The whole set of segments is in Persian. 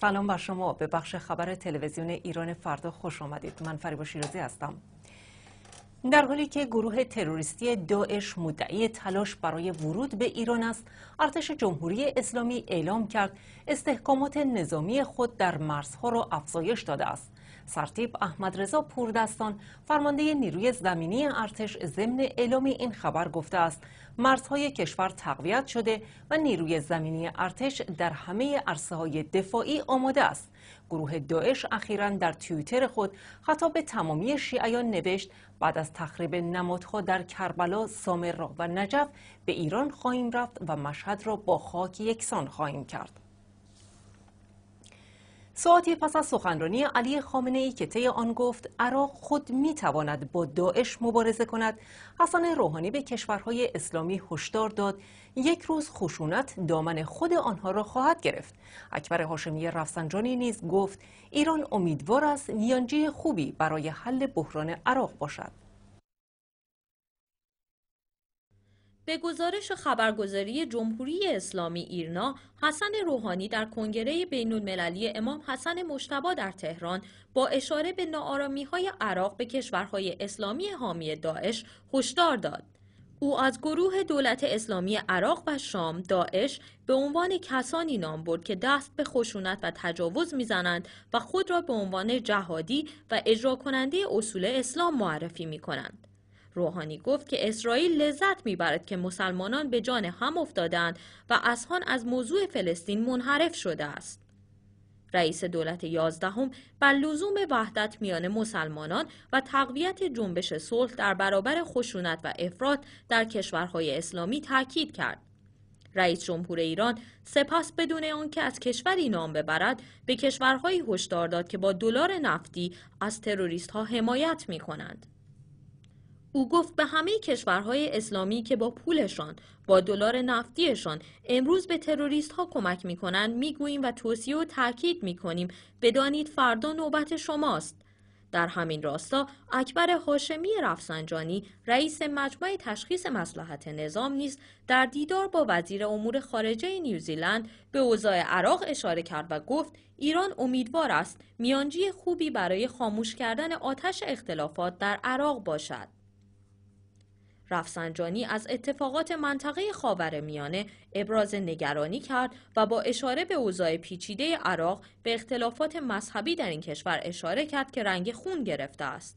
سلام بر شما به بخش خبر تلویزیون ایران فردا خوش آمدید من فریبا شیرازی هستم در حالی که گروه تروریستی داعش مدعی تلاش برای ورود به ایران است ارتش جمهوری اسلامی اعلام کرد استحکامات نظامی خود در مرزها را افزایش داده است سرتیب احمد رضا پوردستان فرمانده نیروی زمینی ارتش ضمن اعلام این خبر گفته است مرزهای کشور تقویت شده و نیروی زمینی ارتش در همه عرصه های دفاعی آماده است گروه داعش اخیرا در تویتر خود خطاب به تمامی شیعیان نوشت بعد از تخریب نمادها در کربلا، سامرا و نجف به ایران خواهیم رفت و مشهد را با خاک یکسان خواهیم کرد ساعتی پس از سخنرانی علی خامنه ای که طی آن گفت عراق خود میتواند با داعش مبارزه کند حسن روحانی به کشورهای اسلامی هشدار داد یک روز خشونت دامن خود آنها را خواهد گرفت اکبر هاشمی رفسنجانی نیز گفت ایران امیدوار است میانجی خوبی برای حل بحران عراق باشد به گزارش خبرگزاری جمهوری اسلامی ایرنا، حسن روحانی در کنگره بین المللی امام حسن مشتبا در تهران با اشاره به نارامی های عراق به کشورهای اسلامی حامی داعش هشدار داد. او از گروه دولت اسلامی عراق و شام داعش به عنوان کسانی نام برد که دست به خشونت و تجاوز میزنند و خود را به عنوان جهادی و اجرا کننده اصول اسلام معرفی می روحانی گفت که اسرائیل لذت میبرد که مسلمانان به جان هم افتادند و اصحان از موضوع فلسطین منحرف شده است. رئیس دولت یازدهم بر لزوم وحدت میان مسلمانان و تقویت جنبش صلح در برابر خشونت و افراد در کشورهای اسلامی تاکید کرد. رئیس جمهور ایران سپس بدون آنکه از کشوری نام ببرد به کشورهایی هشدار داد که با دلار نفتی از تروریست ها حمایت می کنند. او گفت به همه کشورهای اسلامی که با پولشان با دلار نفتیشان امروز به تروریست ها کمک می کنند و توصیه و تاکید می بدانید فردا نوبت شماست در همین راستا اکبر هاشمی رفسنجانی رئیس مجمع تشخیص مسلحت نظام نیز در دیدار با وزیر امور خارجه نیوزیلند به اوضاع عراق اشاره کرد و گفت ایران امیدوار است میانجی خوبی برای خاموش کردن آتش اختلافات در عراق باشد رفسنجانی از اتفاقات منطقه خاور میانه ابراز نگرانی کرد و با اشاره به اوضاع پیچیده عراق به اختلافات مذهبی در این کشور اشاره کرد که رنگ خون گرفته است.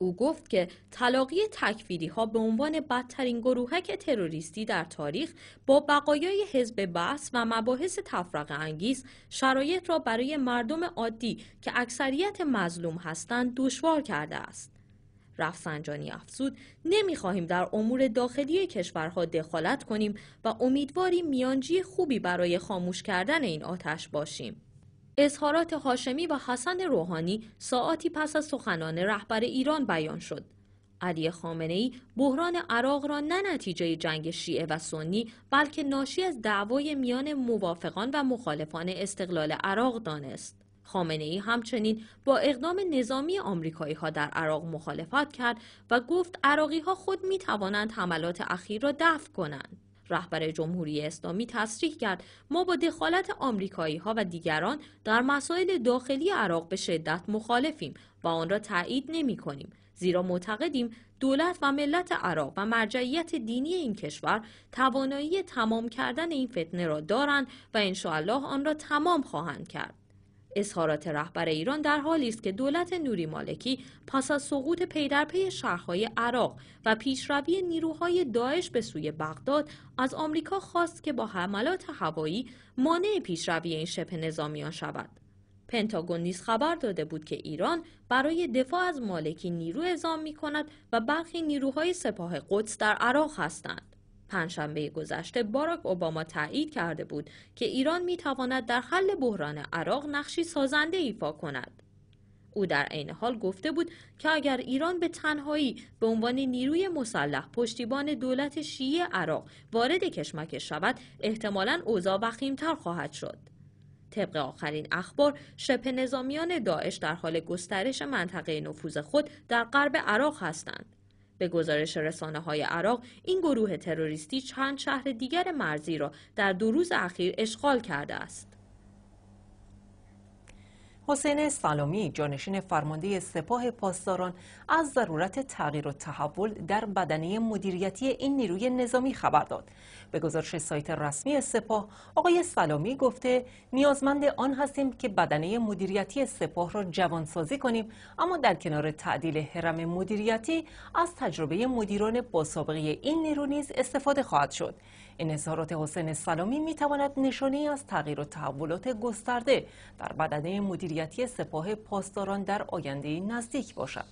او گفت که تلاقی تکفیری ها به عنوان بدترین گروهک تروریستی در تاریخ با بقایای حزب بحث و مباحث تفرقه انگیز شرایط را برای مردم عادی که اکثریت مظلوم هستند دشوار کرده است. رفسنجانی افزود نمیخواهیم در امور داخلی کشورها دخالت کنیم و امیدواریم میانجی خوبی برای خاموش کردن این آتش باشیم اظهارات هاشمی و حسن روحانی ساعتی پس از سخنان رهبر ایران بیان شد علی خامنه ای بحران عراق را نه نتیجه جنگ شیعه و سنی بلکه ناشی از دعوای میان موافقان و مخالفان استقلال عراق دانست خامنه ای همچنین با اقدام نظامی آمریکایی ها در عراق مخالفت کرد و گفت عراقی ها خود می توانند حملات اخیر را دفع کنند. رهبر جمهوری اسلامی تصریح کرد ما با دخالت آمریکایی ها و دیگران در مسائل داخلی عراق به شدت مخالفیم و آن را تایید نمی کنیم زیرا معتقدیم دولت و ملت عراق و مرجعیت دینی این کشور توانایی تمام کردن این فتنه را دارند و انشاءالله آن را تمام خواهند کرد اظهارات رهبر ایران در حالی است که دولت نوری مالکی پس از سقوط پیدرپی شهرهای عراق و پیشروی نیروهای داعش به سوی بغداد از آمریکا خواست که با حملات هوایی مانع پیشروی این شبه نظامیان شود پنتاگون نیز خبر داده بود که ایران برای دفاع از مالکی نیرو اعزام می کند و برخی نیروهای سپاه قدس در عراق هستند پنجشنبه گذشته باراک اوباما تایید کرده بود که ایران می تواند در حل بحران عراق نقشی سازنده ایفا کند. او در عین حال گفته بود که اگر ایران به تنهایی به عنوان نیروی مسلح پشتیبان دولت شیعه عراق وارد کشمکش شود احتمالا اوضاع وخیمتر خواهد شد طبق آخرین اخبار شبه نظامیان داعش در حال گسترش منطقه نفوذ خود در غرب عراق هستند به گزارش رسانه های عراق این گروه تروریستی چند شهر دیگر مرزی را در دو روز اخیر اشغال کرده است حسین سلامی جانشین فرمانده سپاه پاسداران از ضرورت تغییر و تحول در بدنه مدیریتی این نیروی نظامی خبر داد به گزارش سایت رسمی سپاه آقای سلامی گفته نیازمند آن هستیم که بدنه مدیریتی سپاه را جوانسازی کنیم اما در کنار تعدیل حرم مدیریتی از تجربه مدیران با سابقه این نیرو نیز استفاده خواهد شد این اظهارات حسین سلامی میتواند نشانه از تغییر و تحولات گسترده در بدنه مدیریتی سپاه پاسداران در آینده نزدیک باشد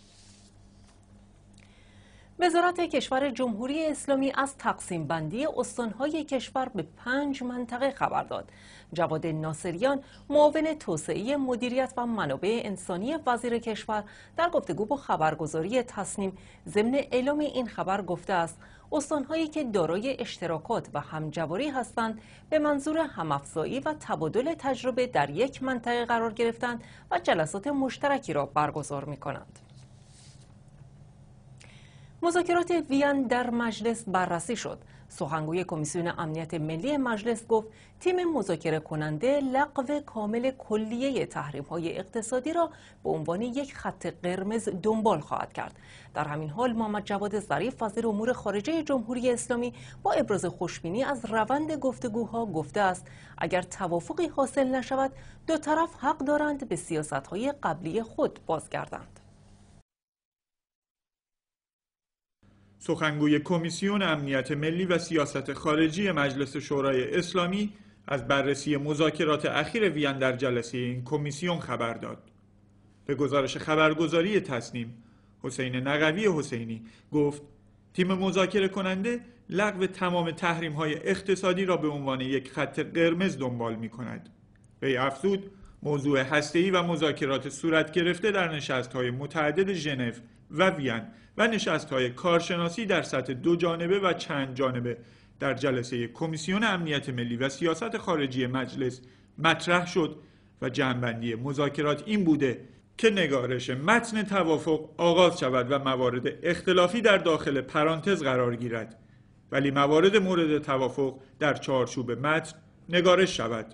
وزارت کشور جمهوری اسلامی از تقسیم بندی استانهای کشور به پنج منطقه خبر داد. جواد ناصریان معاون توسعه مدیریت و منابع انسانی وزیر کشور در گفتگو با خبرگزاری تصنیم ضمن اعلام این خبر گفته است استانهایی که دارای اشتراکات و همجواری هستند به منظور همافزایی و تبادل تجربه در یک منطقه قرار گرفتند و جلسات مشترکی را برگزار می کنند. مذاکرات وین در مجلس بررسی شد. سخنگوی کمیسیون امنیت ملی مجلس گفت تیم مذاکره کننده لغو کامل کلیه تحریم های اقتصادی را به عنوان یک خط قرمز دنبال خواهد کرد. در همین حال محمد جواد ظریف وزیر امور خارجه جمهوری اسلامی با ابراز خوشبینی از روند گفتگوها گفته است اگر توافقی حاصل نشود دو طرف حق دارند به سیاست های قبلی خود بازگردند. سخنگوی کمیسیون امنیت ملی و سیاست خارجی مجلس شورای اسلامی از بررسی مذاکرات اخیر وین در جلسه این کمیسیون خبر داد. به گزارش خبرگزاری تصنیم حسین نقوی حسینی گفت تیم مذاکره کننده لغو تمام تحریم های اقتصادی را به عنوان یک خط قرمز دنبال می کند. وی افزود موضوع هسته‌ای و مذاکرات صورت گرفته در نشست‌های متعدد ژنو و وین و نشست‌های کارشناسی در سطح دو جانبه و چند جانبه در جلسه کمیسیون امنیت ملی و سیاست خارجی مجلس مطرح شد و جنبندی مذاکرات این بوده که نگارش متن توافق آغاز شود و موارد اختلافی در داخل پرانتز قرار گیرد ولی موارد مورد توافق در چارچوب متن نگارش شود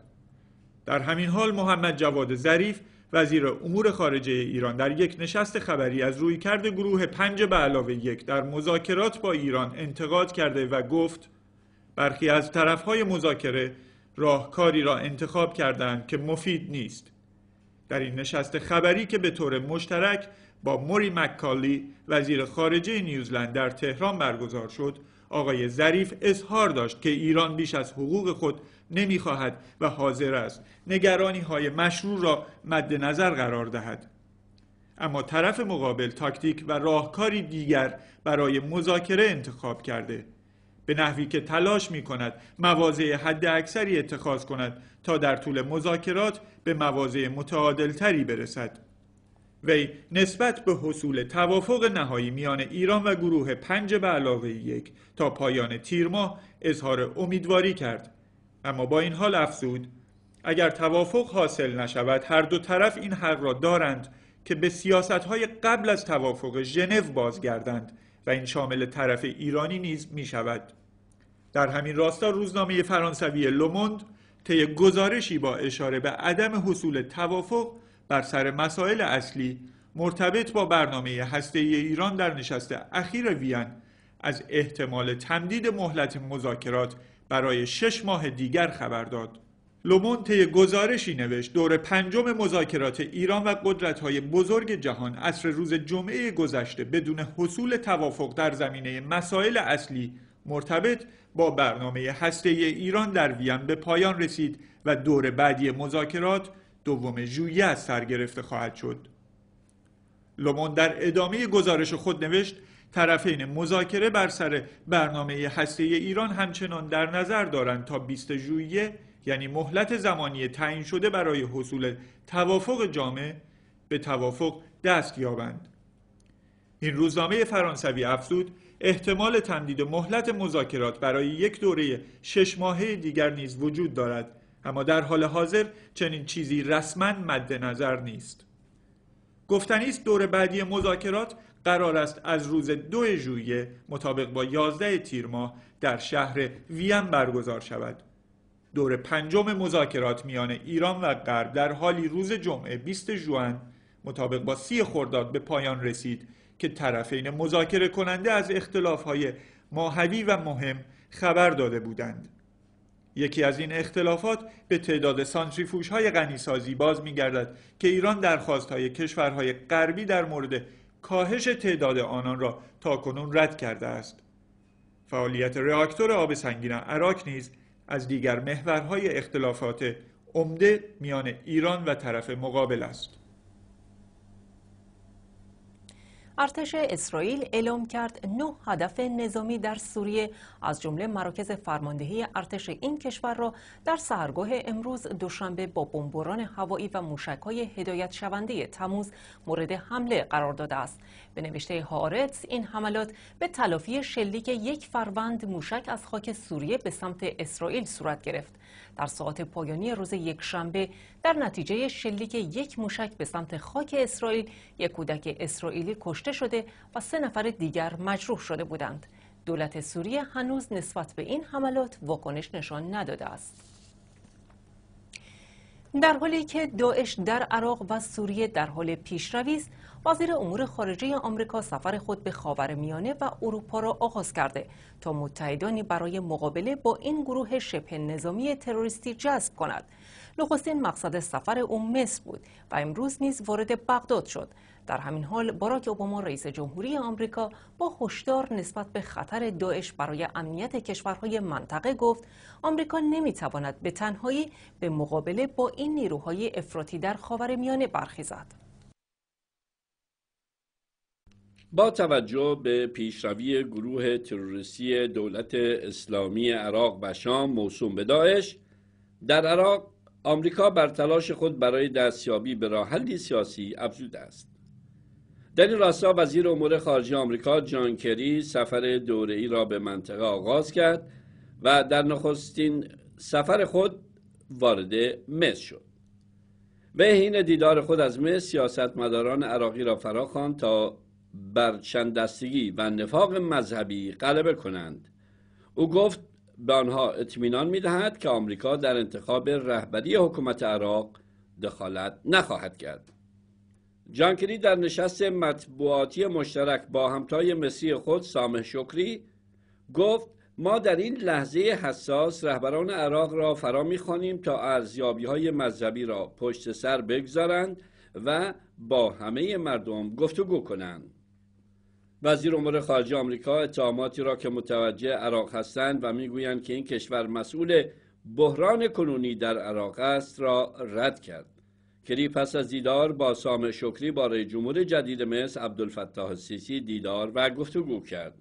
در همین حال محمد جواد ظریف وزیر امور خارجه ایران در یک نشست خبری از روی گروه پنج به علاوه یک در مذاکرات با ایران انتقاد کرده و گفت برخی از طرفهای مذاکره راهکاری را انتخاب کردند که مفید نیست در این نشست خبری که به طور مشترک با موری مکالی وزیر خارجه نیوزلند در تهران برگزار شد آقای ظریف اظهار داشت که ایران بیش از حقوق خود نمیخواهد و حاضر است نگرانی های مشروع را مد نظر قرار دهد اما طرف مقابل تاکتیک و راهکاری دیگر برای مذاکره انتخاب کرده به نحوی که تلاش می کند مواضع حد اکثری اتخاذ کند تا در طول مذاکرات به مواضع تری برسد وی نسبت به حصول توافق نهایی میان ایران و گروه پنج به علاوه یک تا پایان تیر ماه اظهار امیدواری کرد اما با این حال افزود اگر توافق حاصل نشود هر دو طرف این حق را دارند که به های قبل از توافق ژنو بازگردند و این شامل طرف ایرانی نیز می شود. در همین راستا روزنامه فرانسوی لوموند طی گزارشی با اشاره به عدم حصول توافق بر سر مسائل اصلی مرتبط با برنامه هسته ایران در نشست اخیر وین از احتمال تمدید مهلت مذاکرات برای شش ماه دیگر خبر داد لومون گزارشی نوشت دور پنجم مذاکرات ایران و قدرت‌های بزرگ جهان عصر روز جمعه گذشته بدون حصول توافق در زمینه مسائل اصلی مرتبط با برنامه هسته ایران در وین به پایان رسید و دور بعدی مذاکرات دوم ژوئیه از سر گرفته خواهد شد. لومون در ادامه گزارش خود نوشت طرفین مذاکره بر سر برنامه هسته ایران همچنان در نظر دارند تا 20 ژوئیه یعنی مهلت زمانی تعیین شده برای حصول توافق جامع به توافق دست یابند این روزنامه فرانسوی افزود احتمال تمدید مهلت مذاکرات برای یک دوره شش ماهه دیگر نیز وجود دارد اما در حال حاضر چنین چیزی رسما مد نظر نیست گفتنی است دور بعدی مذاکرات قرار است از روز دو ژوئیه مطابق با 11 تیر ماه در شهر وین برگزار شود دور پنجم مذاکرات میان ایران و غرب در حالی روز جمعه 20 ژوئن مطابق با سی خرداد به پایان رسید که طرفین مذاکره کننده از اختلافهای ماهوی و مهم خبر داده بودند یکی از این اختلافات به تعداد سانتریفوژهای غنیسازی باز میگردد که ایران درخواستهای کشورهای غربی در مورد کاهش تعداد آنان را تا کنون رد کرده است فعالیت راکتور آب سنگین عراق نیز از دیگر محورهای اختلافات عمده میان ایران و طرف مقابل است ارتش اسرائیل اعلام کرد نه هدف نظامی در سوریه از جمله مراکز فرماندهی ارتش این کشور را در سهرگاه امروز دوشنبه با بمبوران هوایی و موشک‌های هدایت شونده تموز مورد حمله قرار داده است. به نوشته هارتس این حملات به تلافی شلیک یک فروند موشک از خاک سوریه به سمت اسرائیل صورت گرفت. در ساعات پایانی روز یکشنبه در نتیجه شلیک یک موشک به سمت خاک اسرائیل یک کودک اسرائیلی کشته شده و سه نفر دیگر مجروح شده بودند دولت سوریه هنوز نسبت به این حملات واکنش نشان نداده است در حالی که داعش در عراق و سوریه در حال پیشروی است وزیر امور خارجه آمریکا سفر خود به خاور میانه و اروپا را آغاز کرده تا متحدانی برای مقابله با این گروه شبه نظامی تروریستی جذب کند. نخستین مقصد سفر او مصر بود و امروز نیز وارد بغداد شد. در همین حال باراک اوباما رئیس جمهوری آمریکا با هشدار نسبت به خطر داعش برای امنیت کشورهای منطقه گفت آمریکا نمیتواند به تنهایی به مقابله با این نیروهای افراطی در خاورمیانه برخیزد. با توجه به پیشروی گروه تروریستی دولت اسلامی عراق و شام موسوم به داعش در عراق آمریکا بر تلاش خود برای دستیابی به راحلی سیاسی افزوده است در این راستا وزیر امور خارجه آمریکا جان کری سفر ای را به منطقه آغاز کرد و در نخستین سفر خود وارد مصر شد به حین دیدار خود از مصر سیاستمداران عراقی را فرا تا بر چندستگی و نفاق مذهبی غلبه کنند او گفت به آنها اطمینان میدهد که آمریکا در انتخاب رهبری حکومت عراق دخالت نخواهد کرد جانکری در نشست مطبوعاتی مشترک با همتای مسی خود سامه شکری گفت ما در این لحظه حساس رهبران عراق را فرا میخوانیم تا ارزیابی های مذهبی را پشت سر بگذارند و با همه مردم گفتگو کنند وزیر امور خارجه آمریکا اتهاماتی را که متوجه عراق هستند و میگویند که این کشور مسئول بحران کنونی در عراق است را رد کرد کری پس از دیدار با سام شکری رئیس جمهور جدید مصر عبدالفتاح سیسی دیدار و گفتگو کرد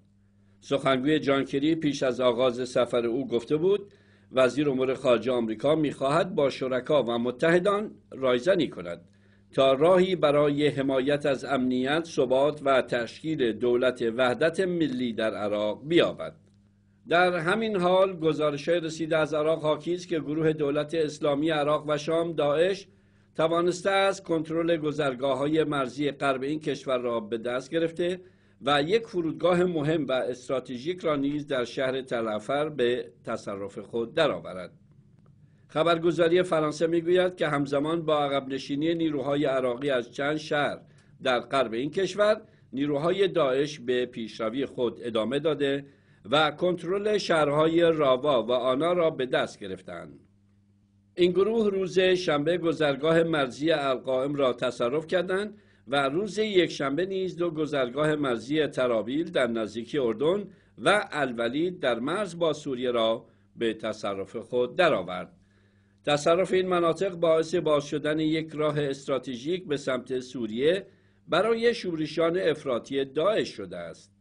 سخنگوی جان کری پیش از آغاز سفر او گفته بود وزیر امور خارجه آمریکا میخواهد با شرکا و متحدان رایزنی کند تا راهی برای حمایت از امنیت، ثبات و تشکیل دولت وحدت ملی در عراق بیابد. در همین حال گزارش رسیده از عراق حاکی است که گروه دولت اسلامی عراق و شام داعش توانسته است کنترل گذرگاه های مرزی غرب این کشور را به دست گرفته و یک فرودگاه مهم و استراتژیک را نیز در شهر تلعفر به تصرف خود درآورد. خبرگزاری فرانسه میگوید که همزمان با عقب نشینی نیروهای عراقی از چند شهر در غرب این کشور نیروهای داعش به پیشروی خود ادامه داده و کنترل شهرهای راوا و آنا را به دست گرفتند. این گروه روز شنبه گذرگاه مرزی القائم را تصرف کردند و روز یکشنبه نیز دو گذرگاه مرزی ترابیل در نزدیکی اردن و الولید در مرز با سوریه را به تصرف خود درآورد. تصرف این مناطق باعث باز شدن یک راه استراتژیک به سمت سوریه برای شورشیان افراطی داعش شده است.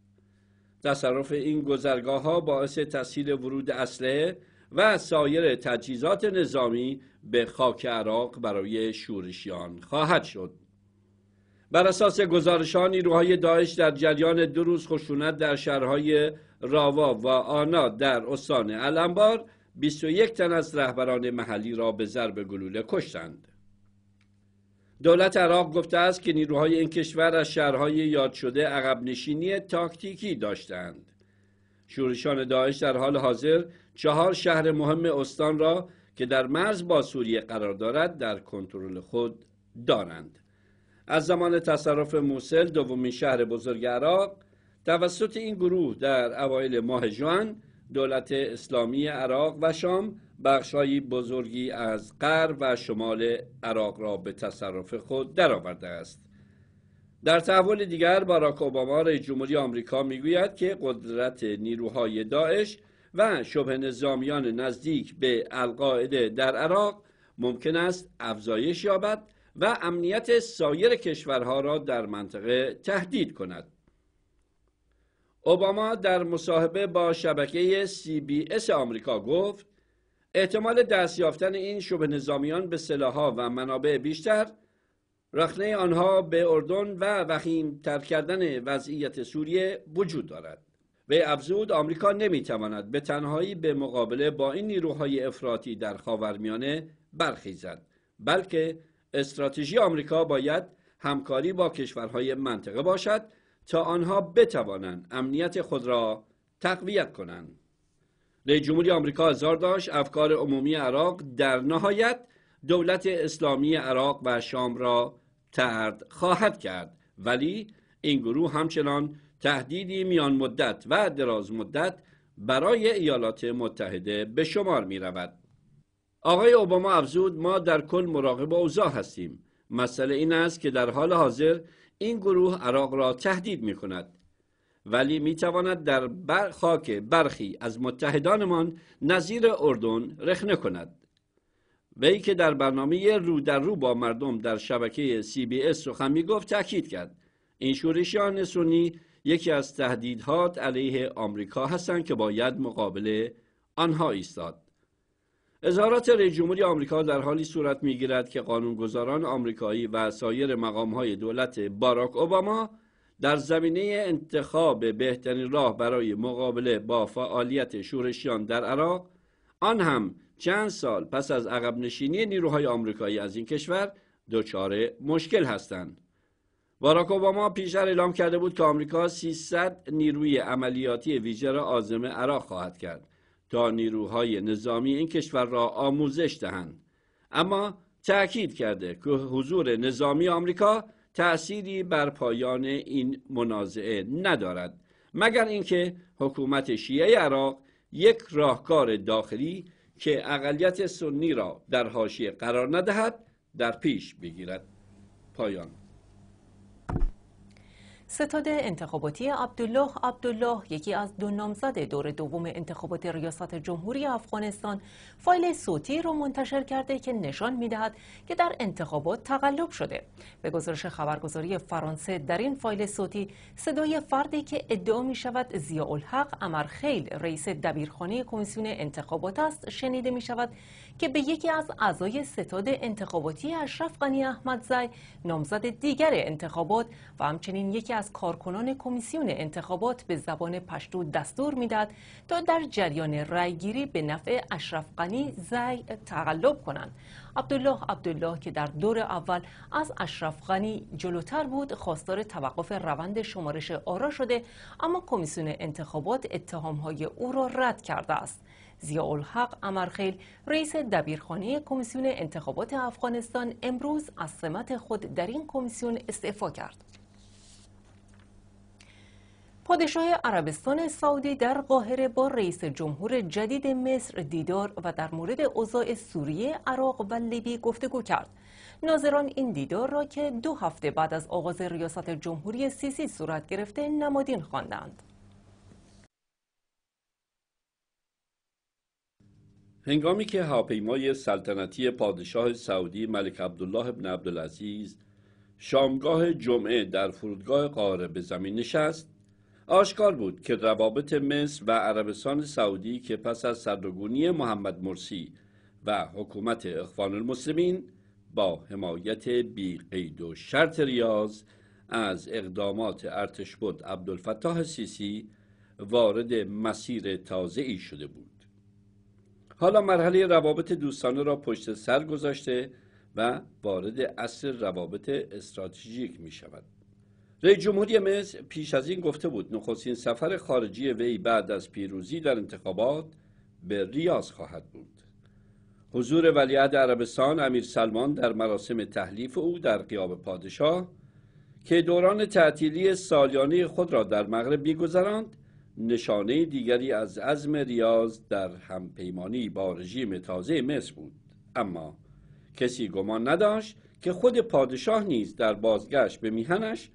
تصرف این گذرگاه ها باعث تسهیل ورود اسلحه و سایر تجهیزات نظامی به خاک عراق برای شورشیان خواهد شد. بر اساس گزارشان نیروهای داعش در جریان دو روز خشونت در شهرهای راوا و آنا در استان الانبار 21 تن از رهبران محلی را به ضرب گلوله کشتند دولت عراق گفته است که نیروهای این کشور از شهرهای یاد شده عقب نشینی تاکتیکی داشتند شورشان داعش در حال حاضر چهار شهر مهم استان را که در مرز با سوریه قرار دارد در کنترل خود دارند از زمان تصرف موسل دومین شهر بزرگ عراق توسط این گروه در اوایل ماه جوان دولت اسلامی عراق و شام بخشهایی بزرگی از غرب و شمال عراق را به تصرف خود درآورده است در تحول دیگر باراک اوباما رئیس جمهوری آمریکا میگوید که قدرت نیروهای داعش و شبه نظامیان نزدیک به القاعده در عراق ممکن است افزایش یابد و امنیت سایر کشورها را در منطقه تهدید کند اوباما در مصاحبه با شبکه سی بی اس آمریکا گفت احتمال دست یافتن این شبه نظامیان به سلاح‌ها و منابع بیشتر رخنه آنها به اردن و وخیم تر کردن وضعیت سوریه وجود دارد وی افزود آمریکا نمیتواند به تنهایی به مقابله با این نیروهای افراطی در خاورمیانه برخیزد بلکه استراتژی آمریکا باید همکاری با کشورهای منطقه باشد تا آنها بتوانند امنیت خود را تقویت کنند رئیس جمهوری آمریکا اظهار داشت افکار عمومی عراق در نهایت دولت اسلامی عراق و شام را ترد خواهد کرد ولی این گروه همچنان تهدیدی میان مدت و دراز مدت برای ایالات متحده به شمار می رود. آقای اوباما افزود ما در کل مراقب اوضاع هستیم. مسئله این است که در حال حاضر این گروه عراق را تهدید می کند ولی می تواند در بر خاک برخی از متحدانمان نظیر اردن رخنه کند وی که در برنامه رو در رو با مردم در شبکه سی بی اس سخن می گفت تاکید کرد این شورشیان سنی یکی از تهدیدات علیه آمریکا هستند که باید مقابل آنها ایستاد اظهارات رئیس جمهوری آمریکا در حالی صورت میگیرد که قانونگذاران آمریکایی و سایر مقامهای دولت باراک اوباما در زمینه انتخاب بهترین راه برای مقابله با فعالیت شورشیان در عراق آن هم چند سال پس از عقب نشینی نیروهای آمریکایی از این کشور دچار مشکل هستند باراک اوباما پیشتر اعلام کرده بود که آمریکا 300 نیروی عملیاتی ویژه را آزم عراق خواهد کرد تا نیروهای نظامی این کشور را آموزش دهند اما تأکید کرده که حضور نظامی آمریکا تأثیری بر پایان این منازعه ندارد مگر اینکه حکومت شیعه عراق یک راهکار داخلی که اقلیت سنی را در حاشیه قرار ندهد در پیش بگیرد پایان ستاد انتخاباتی عبدالله عبدالله یکی از دو نامزد دور دوم انتخابات ریاست جمهوری افغانستان فایل صوتی را منتشر کرده که نشان میدهد که در انتخابات تقلب شده به گزارش خبرگزاری فرانسه در این فایل صوتی صدای فردی که ادعا می شود ضیاءالحق امرخیل رئیس دبیرخانه کمیسیون انتخابات است شنیده می شود که به یکی از اعضای ستاد انتخاباتی اشرف غنی احمدزی نامزد دیگر انتخابات و همچنین یکی از کارکنان کمیسیون انتخابات به زبان پشتو دستور میداد تا در جریان رایگیری به نفع اشرف غنی زای تقلب کنند عبدالله عبدالله که در دور اول از اشرف غنی جلوتر بود خواستار توقف روند شمارش آرا شده اما کمیسیون انتخابات های او را رد کرده است حق امرخیل رئیس دبیرخانه کمیسیون انتخابات افغانستان امروز از سمت خود در این کمیسیون استعفا کرد پادشاه عربستان سعودی در قاهره با رئیس جمهور جدید مصر دیدار و در مورد اوضاع سوریه، عراق و لیبی گفتگو کرد. ناظران این دیدار را که دو هفته بعد از آغاز ریاست جمهوری سیسی صورت گرفته نمادین خواندند. هنگامی که هواپیمای سلطنتی پادشاه سعودی ملک عبدالله بن عبدالعزیز شامگاه جمعه در فرودگاه قاهره به زمین نشست آشکار بود که روابط مصر و عربستان سعودی که پس از سردگونی محمد مرسی و حکومت اخوان المسلمین با حمایت بی قید و شرط ریاض از اقدامات ارتش بود عبدالفتاح سیسی وارد مسیر تازه ای شده بود حالا مرحله روابط دوستانه را پشت سر گذاشته و وارد اصل روابط استراتژیک می شود رئیس جمهوری مصر پیش از این گفته بود نخستین سفر خارجی وی بعد از پیروزی در انتخابات به ریاض خواهد بود حضور ولیعهد عربستان امیر سلمان در مراسم تحلیف او در قیاب پادشاه که دوران تعطیلی سالیانه خود را در مغرب میگذراند نشانه دیگری از عزم ریاض در همپیمانی با رژیم تازه مصر بود اما کسی گمان نداشت که خود پادشاه نیز در بازگشت به میهنش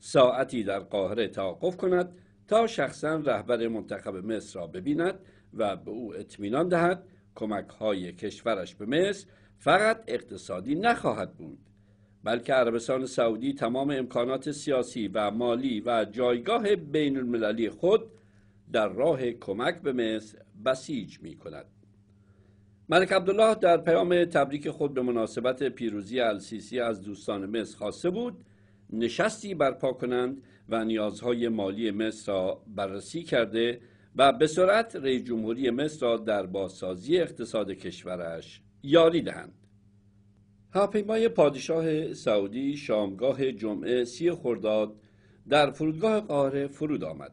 ساعتی در قاهره توقف کند تا شخصا رهبر منتخب مصر را ببیند و به او اطمینان دهد کمک های کشورش به مصر فقط اقتصادی نخواهد بود بلکه عربستان سعودی تمام امکانات سیاسی و مالی و جایگاه بین المللی خود در راه کمک به مصر بسیج می کند. ملک عبدالله در پیام تبریک خود به مناسبت پیروزی السیسی از دوستان مصر خواسته بود نشستی برپا کنند و نیازهای مالی مصر را بررسی کرده و به سرعت رئیس جمهوری مصر را در بازسازی اقتصاد کشورش یاری دهند. هواپیمای پادشاه سعودی شامگاه جمعه سی خرداد در فرودگاه قاهره فرود آمد.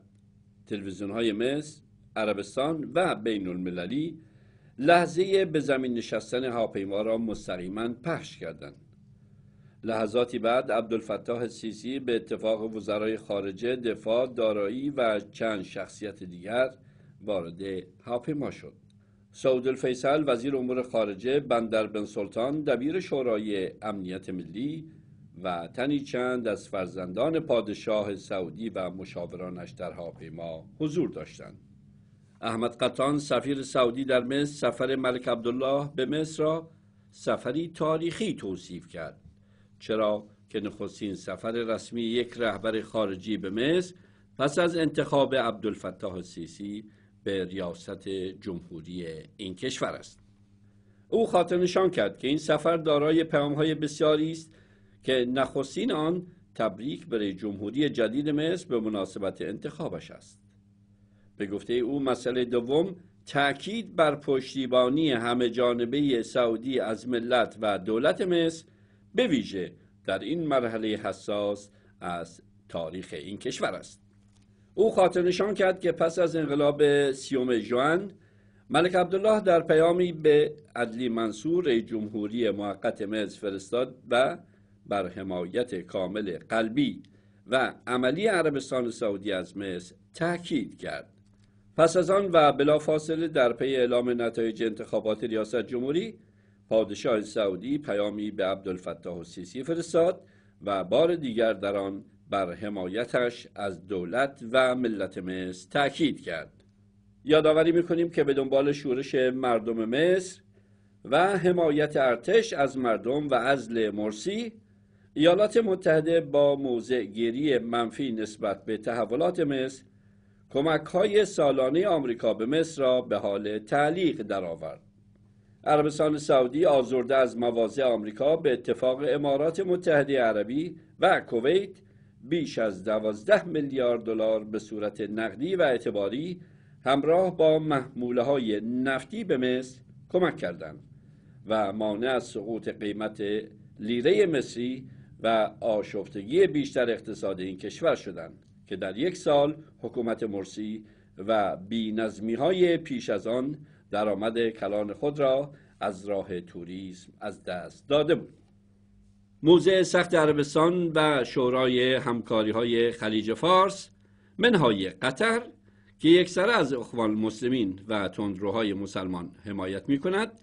تلویزیون های مصر، عربستان و بین المللی لحظه به زمین نشستن هواپیما را مستقیما پخش کردند. لحظاتی بعد عبدالفتاح سیسی به اتفاق وزرای خارجه دفاع دارایی و چند شخصیت دیگر وارد ما شد سعود الفیصل وزیر امور خارجه بندر بن سلطان دبیر شورای امنیت ملی و تنی چند از فرزندان پادشاه سعودی و مشاورانش در ما حضور داشتند احمد قطان سفیر سعودی در مصر سفر ملک عبدالله به مصر را سفری تاریخی توصیف کرد چرا که نخستین سفر رسمی یک رهبر خارجی به مصر پس از انتخاب عبدالفتاح سیسی به ریاست جمهوری این کشور است او خاطر نشان کرد که این سفر دارای های بسیاری است که نخستین آن تبریک برای جمهوری جدید مصر به مناسبت انتخابش است به گفته او مسئله دوم تأکید بر پشتیبانی همه جانبه سعودی از ملت و دولت مصر به ویژه در این مرحله حساس از تاریخ این کشور است او خاطر نشان کرد که پس از انقلاب سیوم جوان ملک عبدالله در پیامی به عدلی منصور رئیس جمهوری موقت مصر فرستاد و بر حمایت کامل قلبی و عملی عربستان سعودی از مصر تاکید کرد پس از آن و بلافاصله در پی اعلام نتایج انتخابات ریاست جمهوری پادشاه سعودی پیامی به عبدالفتاح السیسی فرستاد و بار دیگر در آن بر حمایتش از دولت و ملت مصر تاکید کرد یادآوری میکنیم که به دنبال شورش مردم مصر و حمایت ارتش از مردم و عزل مرسی ایالات متحده با موضع گیری منفی نسبت به تحولات مصر کمک های سالانه آمریکا به مصر را به حال تعلیق درآورد عربستان سعودی آزرده از مواضع آمریکا به اتفاق امارات متحده عربی و کویت بیش از دوازده میلیارد دلار به صورت نقدی و اعتباری همراه با محموله های نفتی به مصر کمک کردند و مانع از سقوط قیمت لیره مصری و آشفتگی بیشتر اقتصاد این کشور شدند که در یک سال حکومت مرسی و بی های پیش از آن درآمد کلان خود را از راه توریسم از دست داده بود موزه سخت عربستان و شورای همکاری های خلیج فارس منهای قطر که یک سر از اخوان مسلمین و تندروهای مسلمان حمایت می کند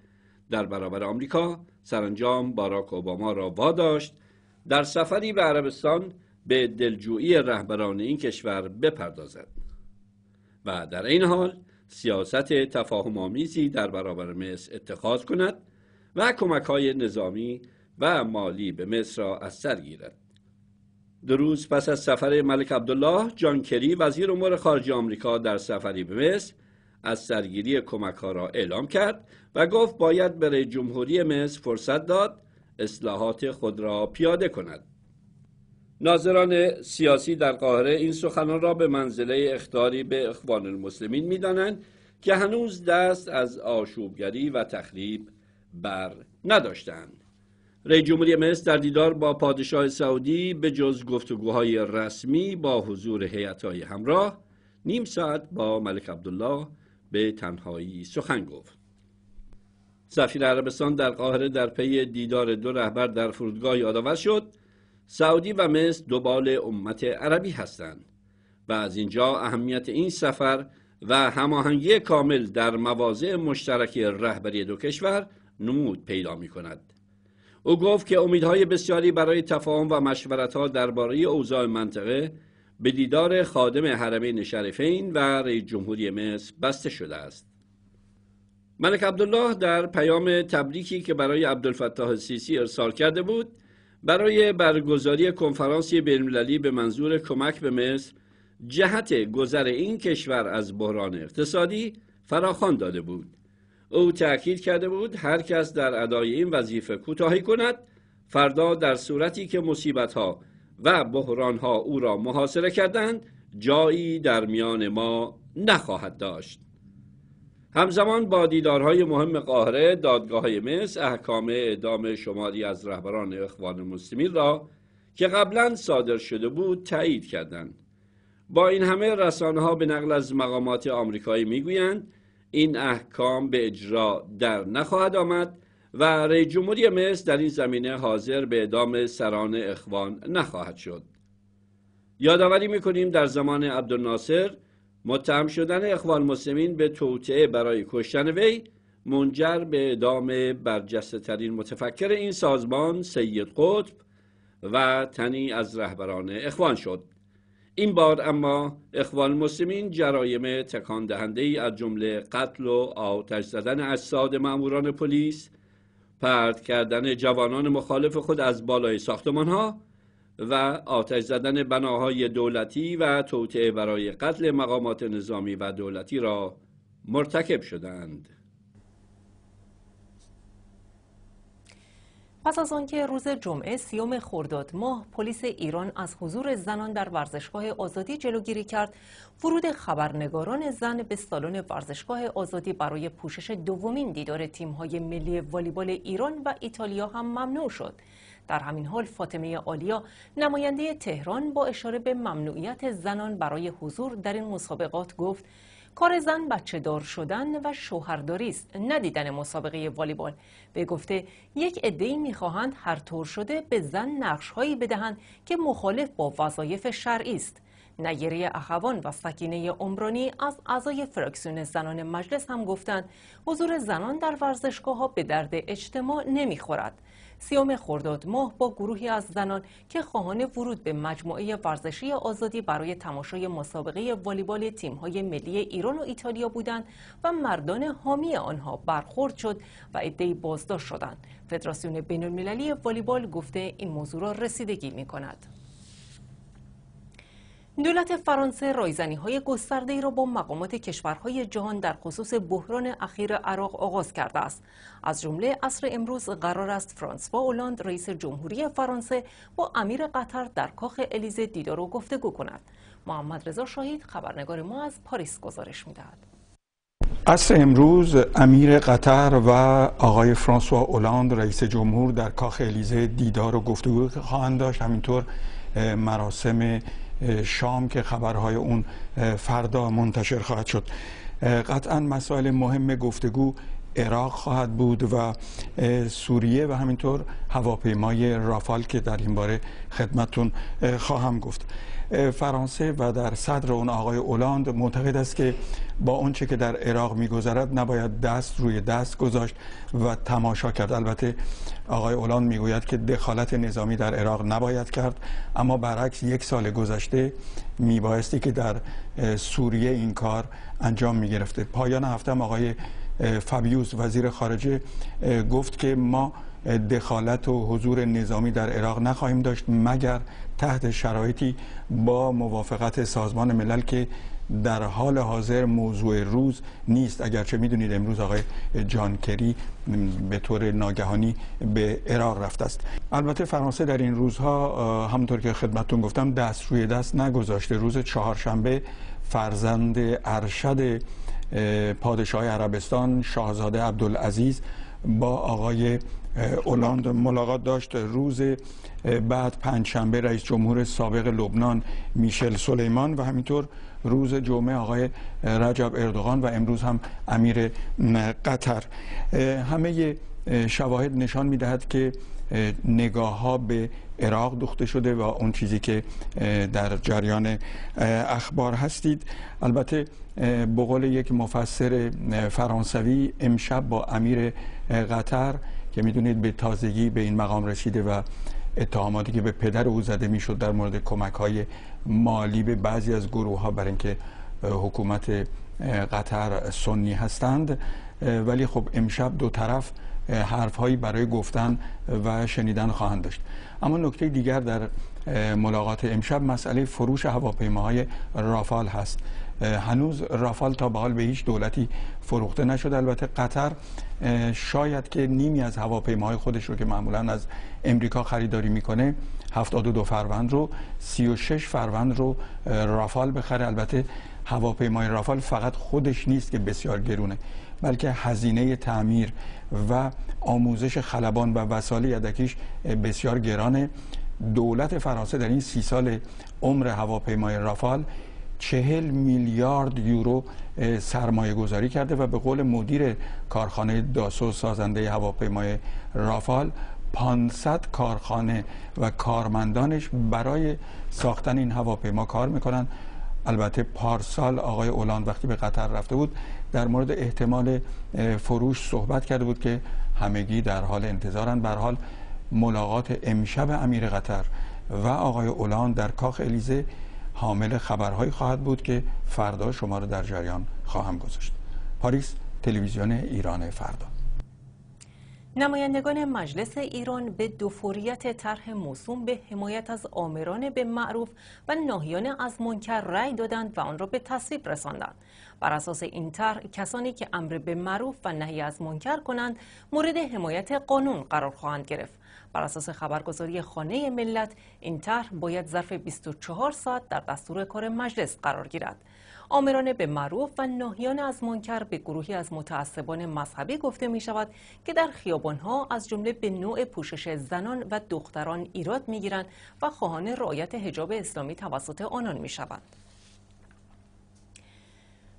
در برابر آمریکا سرانجام باراک اوباما را واداشت در سفری به عربستان به دلجویی رهبران این کشور بپردازد و در این حال سیاست تفاهم آمیزی در برابر مصر اتخاذ کند و کمک های نظامی و مالی به مصر را از سر گیرد دو روز پس از سفر ملک عبدالله جان کری وزیر امور خارجه آمریکا در سفری به مصر از سرگیری کمک ها را اعلام کرد و گفت باید برای جمهوری مصر فرصت داد اصلاحات خود را پیاده کند ناظران سیاسی در قاهره این سخنان را به منزله اختاری به اخوان المسلمین دانند که هنوز دست از آشوبگری و تخریب بر نداشتند رئی جمهوری مصر در دیدار با پادشاه سعودی به جز گفتگوهای رسمی با حضور هیئت‌های همراه نیم ساعت با ملک عبدالله به تنهایی سخن گفت سفیر عربستان در قاهره در پی دیدار دو رهبر در فرودگاه یادآور شد سعودی و مصر دوبال امت عربی هستند و از اینجا اهمیت این سفر و هماهنگی کامل در مواضع مشترک رهبری دو کشور نمود پیدا می کند. او گفت که امیدهای بسیاری برای تفاهم و مشورتها درباره اوضاع منطقه به دیدار خادم حرمین شریفین و رئیس جمهوری مصر بسته شده است. ملک عبدالله در پیام تبریکی که برای عبدالفتاح سیسی ارسال کرده بود برای برگزاری کنفرانسی بینالمللی به منظور کمک به مصر جهت گذر این کشور از بحران اقتصادی فراخوان داده بود او تأکید کرده بود هر کس در ادای این وظیفه کوتاهی کند فردا در صورتی که مصیبت ها و بحرانها او را محاصره کردند جایی در میان ما نخواهد داشت همزمان با دیدارهای مهم قاهره دادگاه مصر احکام اعدام شماری از رهبران اخوان مسلمین را که قبلا صادر شده بود تایید کردند با این همه رسانه ها به نقل از مقامات آمریکایی میگویند این احکام به اجرا در نخواهد آمد و رئی جمهوری مصر در این زمینه حاضر به اعدام سران اخوان نخواهد شد یادآوری میکنیم در زمان عبدالناصر متهم شدن اخوان مسلمین به توطعه برای کشتن وی منجر به اعدام برجسته ترین متفکر این سازمان سید قطب و تنی از رهبران اخوان شد این بار اما اخوان مسلمین جرایم تکان دهنده ای از جمله قتل و آتش زدن اجساد ماموران پلیس پرد کردن جوانان مخالف خود از بالای ساختمان ها و آتش زدن بناهای دولتی و توطعه برای قتل مقامات نظامی و دولتی را مرتکب شدند. پس از آنکه روز جمعه سیوم خرداد ماه پلیس ایران از حضور زنان در ورزشگاه آزادی جلوگیری کرد ورود خبرنگاران زن به سالن ورزشگاه آزادی برای پوشش دومین دیدار تیم‌های ملی والیبال ایران و ایتالیا هم ممنوع شد در همین حال فاطمه آلیا نماینده تهران با اشاره به ممنوعیت زنان برای حضور در این مسابقات گفت کار زن بچه دار شدن و شوهرداری است ندیدن مسابقه والیبال به گفته یک عدهای میخواهند هر طور شده به زن نقشهایی بدهند که مخالف با وظایف شرعی است نگیری اخوان و سکینه عمرانی از اعضای فراکسیون زنان مجلس هم گفتند حضور زنان در ورزشگاه ها به درد اجتماع خورد. سیام خرداد ماه با گروهی از زنان که خواهان ورود به مجموعه ورزشی آزادی برای تماشای مسابقه والیبال تیم‌های ملی ایران و ایتالیا بودند و مردان حامی آنها برخورد شد و عده‌ای بازداشت شدند. فدراسیون المللی والیبال گفته این موضوع را رسیدگی می‌کند. دولت فرانسه رایزنی های گسترده ای را با مقامات کشورهای جهان در خصوص بحران اخیر عراق آغاز کرده است. از جمله اصر امروز قرار است فرانسوا اولاند رئیس جمهوری فرانسه با امیر قطر در کاخ الیزه و گفتگو کند. محمد رضا شاهید خبرنگار ما از پاریس گزارش میدهد. اصر امروز امیر قطر و آقای فرانسوا اولاند رئیس جمهور در کاخ الیزه دیدار و گفتگو خواهند داشت همینطور مراسم شام که خبرهای اون فردا منتشر خواهد شد قطعا مسائل مهم گفتگو عراق خواهد بود و سوریه و همینطور هواپیمای رافال که در این باره خدمتون خواهم گفت فرانسه و در صدر اون آقای اولاند معتقد است که با اونچه که در عراق میگذرد نباید دست روی دست گذاشت و تماشا کرد البته آقای اولاند میگوید که دخالت نظامی در عراق نباید کرد اما برعکس یک سال گذشته میبایستی که در سوریه این کار انجام میگرفته پایان هفته آقای فابیوس وزیر خارجه گفت که ما دخالت و حضور نظامی در عراق نخواهیم داشت مگر تحت شرایطی با موافقت سازمان ملل که در حال حاضر موضوع روز نیست اگرچه میدونید امروز آقای جان کری به طور ناگهانی به عراق رفته است البته فرانسه در این روزها همونطور که خدمتون گفتم دست روی دست نگذاشته روز چهارشنبه فرزند ارشد پادشاه عربستان شاهزاده عبدالعزیز با آقای اولاند ملاقات داشت روز بعد پنجشنبه رئیس جمهور سابق لبنان میشل سلیمان و همینطور روز جمعه آقای رجب اردوغان و امروز هم امیر قطر همه شواهد نشان میدهد که نگاه ها به عراق دوخته شده و اون چیزی که در جریان اخبار هستید البته بقول یک مفسر فرانسوی امشب با امیر قطر که میدونید به تازگی به این مقام رسیده و اتهاماتی که به پدر او زده میشد در مورد کمک های مالی به بعضی از گروه ها برای اینکه حکومت قطر سنی هستند ولی خب امشب دو طرف هایی برای گفتن و شنیدن خواهند داشت اما نکته دیگر در ملاقات امشب مسئله فروش هواپیماهای رافال هست هنوز رافال تا به حال به هیچ دولتی فروخته نشد البته قطر شاید که نیمی از هواپیماهای خودش رو که معمولا از امریکا خریداری میکنه دو فروند رو 36 فروند رو رافال بخره البته هواپیمای رافال فقط خودش نیست که بسیار گرونه بلکه هزینه تعمیر و آموزش خلبان و وسایل یدکیش بسیار گرانه دولت فرانسه در این سی سال عمر هواپیمای رافال چهل میلیارد یورو سرمایه گذاری کرده و به قول مدیر کارخانه داسو سازنده هواپیمای رافال 500 کارخانه و کارمندانش برای ساختن این هواپیما کار میکنن البته پارسال آقای اولان وقتی به قطر رفته بود در مورد احتمال فروش صحبت کرده بود که همگی در حال انتظارن بر حال ملاقات امشب امیر قطر و آقای اولان در کاخ الیزه حامل خبرهایی خواهد بود که فردا شما را در جریان خواهم گذاشت پاریس تلویزیون ایران فردا نمایندگان مجلس ایران به دفوریت طرح موسوم به حمایت از آمران به معروف و ناهیان از منکر رأی دادند و آن را به تصویب رساندند بر اساس این طرح کسانی که امر به معروف و نهی از منکر کنند مورد حمایت قانون قرار خواهند گرفت بر اساس خبرگزاری خانه ملت این طرح باید ظرف 24 ساعت در دستور کار مجلس قرار گیرد آمران به معروف و ناهیان از منکر به گروهی از متعصبان مذهبی گفته می شود که در خیابانها از جمله به نوع پوشش زنان و دختران ایراد می گیرند و خواهان رعایت حجاب اسلامی توسط آنان می شود.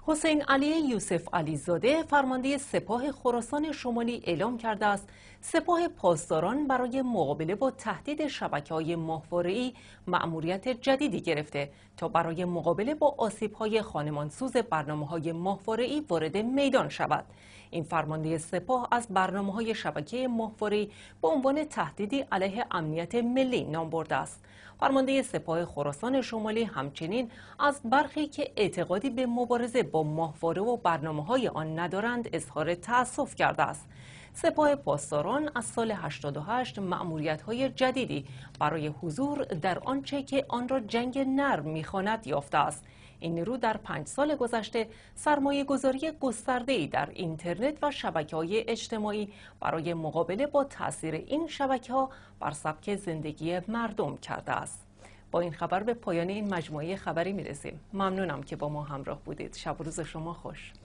حسین علی یوسف علیزاده فرمانده سپاه خراسان شمالی اعلام کرده است سپاه پاسداران برای مقابله با تهدید شبکه های ای مأموریت جدیدی گرفته تا برای مقابله با آسیب های خانمانسوز برنامه های ای وارد میدان شود این فرمانده سپاه از برنامه های شبکه ماهوارهای به عنوان تهدیدی علیه امنیت ملی نام برده است فرمانده سپاه خراسان شمالی همچنین از برخی که اعتقادی به مبارزه با ماهواره و برنامه های آن ندارند اظهار تأسف کرده است سپاه پاسداران از سال 88 مأموریت های جدیدی برای حضور در آنچه که آن را جنگ نرم میخواند یافته است این نیرو در پنج سال گذشته سرمایه گذاری گسترده ای در اینترنت و شبکه های اجتماعی برای مقابله با تاثیر این شبکه ها بر سبک زندگی مردم کرده است. با این خبر به پایان این مجموعه خبری می رسیم. ممنونم که با ما همراه بودید. شب و روز شما خوش.